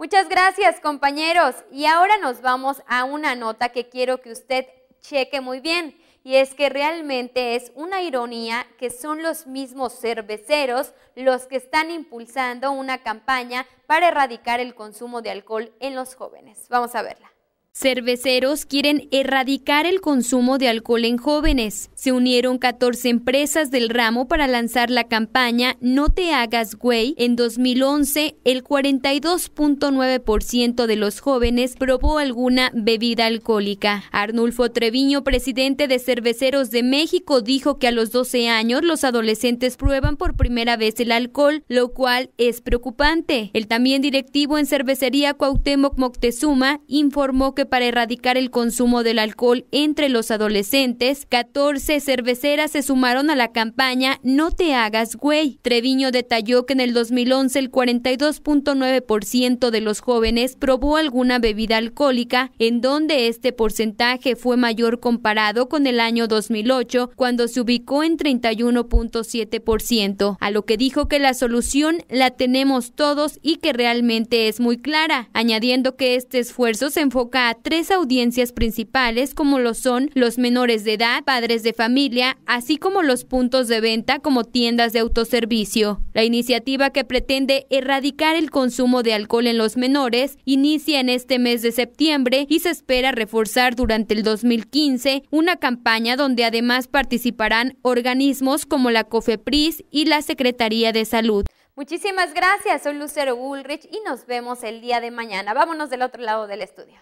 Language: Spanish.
Muchas gracias compañeros. Y ahora nos vamos a una nota que quiero que usted cheque muy bien. Y es que realmente es una ironía que son los mismos cerveceros los que están impulsando una campaña para erradicar el consumo de alcohol en los jóvenes. Vamos a verla. Cerveceros quieren erradicar el consumo de alcohol en jóvenes. Se unieron 14 empresas del ramo para lanzar la campaña No te hagas güey. En 2011, el 42.9% de los jóvenes probó alguna bebida alcohólica. Arnulfo Treviño, presidente de Cerveceros de México, dijo que a los 12 años los adolescentes prueban por primera vez el alcohol, lo cual es preocupante. El también directivo en Cervecería Cuauhtémoc Moctezuma informó que para erradicar el consumo del alcohol entre los adolescentes, 14 cerveceras se sumaron a la campaña No te hagas güey. Treviño detalló que en el 2011 el 42.9% de los jóvenes probó alguna bebida alcohólica, en donde este porcentaje fue mayor comparado con el año 2008, cuando se ubicó en 31.7%, a lo que dijo que la solución la tenemos todos y que realmente es muy clara, añadiendo que este esfuerzo se enfoca a tres audiencias principales como lo son los menores de edad, padres de familia, así como los puntos de venta como tiendas de autoservicio. La iniciativa que pretende erradicar el consumo de alcohol en los menores inicia en este mes de septiembre y se espera reforzar durante el 2015 una campaña donde además participarán organismos como la COFEPRIS y la Secretaría de Salud. Muchísimas gracias, soy Lucero Ulrich y nos vemos el día de mañana. Vámonos del otro lado del estudio.